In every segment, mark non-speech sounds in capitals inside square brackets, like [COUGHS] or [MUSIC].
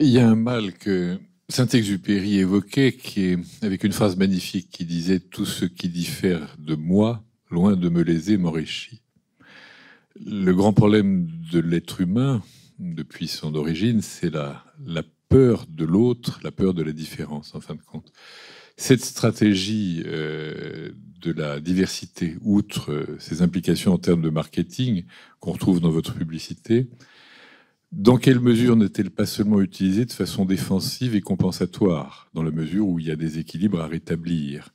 Il y a un mal que Saint-Exupéry évoquait, qui est, avec une phrase magnifique qui disait Tout ce qui diffère de moi, loin de me léser, m'enrichit. Le grand problème de l'être humain, depuis son origine, c'est la, peur de l'autre, la peur de la différence, en fin de compte. Cette stratégie euh, de la diversité, outre euh, ses implications en termes de marketing qu'on retrouve dans votre publicité, dans quelle mesure n'est-elle pas seulement utilisée de façon défensive et compensatoire, dans la mesure où il y a des équilibres à rétablir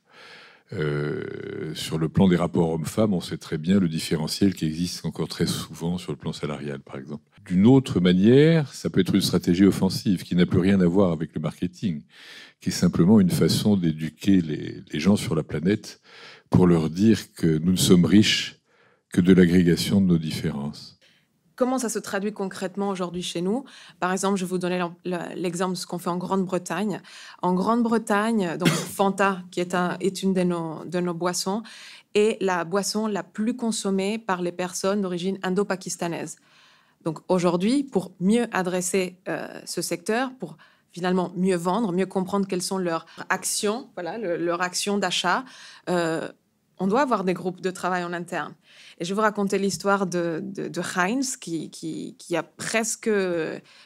euh, sur le plan des rapports hommes-femmes, on sait très bien le différentiel qui existe encore très souvent sur le plan salarial, par exemple. D'une autre manière, ça peut être une stratégie offensive qui n'a plus rien à voir avec le marketing, qui est simplement une façon d'éduquer les gens sur la planète pour leur dire que nous ne sommes riches que de l'agrégation de nos différences. Comment ça se traduit concrètement aujourd'hui chez nous Par exemple, je vous donner l'exemple de ce qu'on fait en Grande-Bretagne. En Grande-Bretagne, donc [COUGHS] Fanta, qui est, une de nos, boissons, est la boisson la plus consommée par les personnes d'origine indo-pakistanaise. Donc aujourd'hui, pour mieux adresser euh, ce secteur, pour finalement mieux vendre, mieux comprendre quelles sont leurs actions, voilà, leurs actions d'achat. Euh, on doit avoir des groupes de travail en interne. Et je vais vous raconter l'histoire de, Heinz, qui, a presque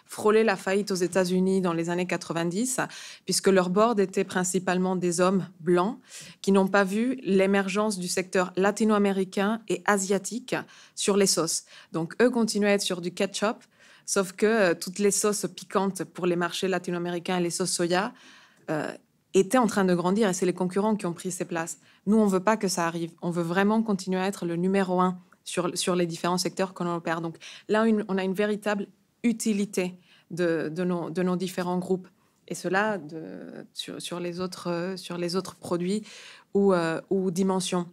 frôlé la faillite aux États-Unis dans les années 90, puisque leur board était principalement des hommes blancs qui n'ont pas vu l'émergence du secteur latino-américain et asiatique sur les sauces. Donc, eux continuaient à être sur du ketchup, sauf que euh, toutes les sauces piquantes pour les marchés latino-américains et les sauces soya, euh, était en train de grandir et c'est les concurrents qui ont pris ces places. Nous, on ne veut pas que ça arrive. On veut vraiment continuer à être le numéro un sur, sur les différents secteurs que l'on opère. Donc là, on a une véritable utilité de, de, nos, différents groupes. Et cela de, sur, les autres, sur les autres produits ou, euh, ou dimensions.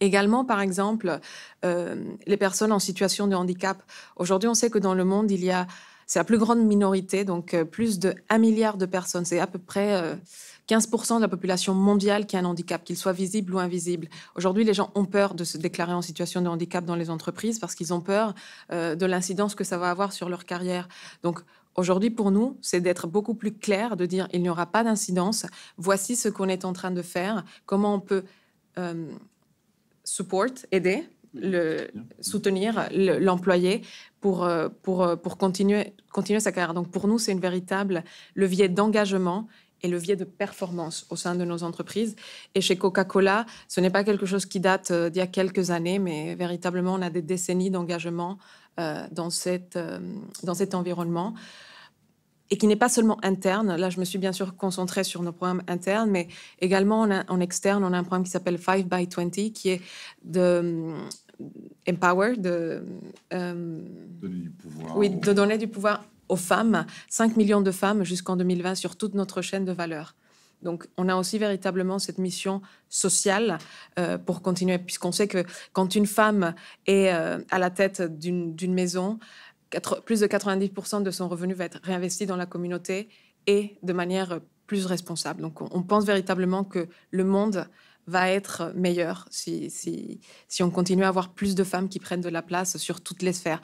Également, par exemple, euh, les personnes en situation de handicap. Aujourd'hui, on sait que dans le monde, il y a c'est la plus grande minorité, donc euh, plus de 1 milliard de personnes. C'est à peu près 15% euh, de la population mondiale qui a un handicap, qu'il soit visible ou invisible. Aujourd'hui, les gens ont peur de se déclarer en situation de handicap dans les entreprises parce qu'ils ont peur euh, de l'incidence que ça va avoir sur leur carrière. Donc, Aujourd'hui, pour nous, c'est d'être beaucoup plus clair, de dire il n'y aura pas d'incidence, voici ce qu'on est en train de faire, comment on peut support, aider, le, soutenir l'employé pour, euh, pour, euh, pour continuer, continuer sa carrière. Donc pour nous, c'est une véritable levier d'engagement et levier de performance au sein de nos entreprises. Et chez Coca-Cola, ce n'est pas quelque chose qui date euh, d'il y a quelques années, mais véritablement, on a des décennies d'engagement dans, cette, dans cet environnement et qui n'est pas seulement interne. Là, je me suis bien sûr concentrée sur nos programmes internes, mais également en, en externe, on a un programme qui s'appelle 5 by 20, qui est de, empower, de, euh, donner du pouvoir. Oui, de donner du pouvoir aux femmes, 5 millions de femmes jusqu'en 2020 sur toute notre chaîne de valeur. Donc, on a aussi véritablement cette mission sociale euh, pour continuer, puisqu'on sait que quand une femme est euh, à la tête d'une maison, plus de 90% de son revenu va être réinvesti dans la communauté et de manière plus responsable. Donc, on pense véritablement que le monde va être meilleure si, si on continue à avoir plus de femmes qui prennent de la place sur toutes les sphères,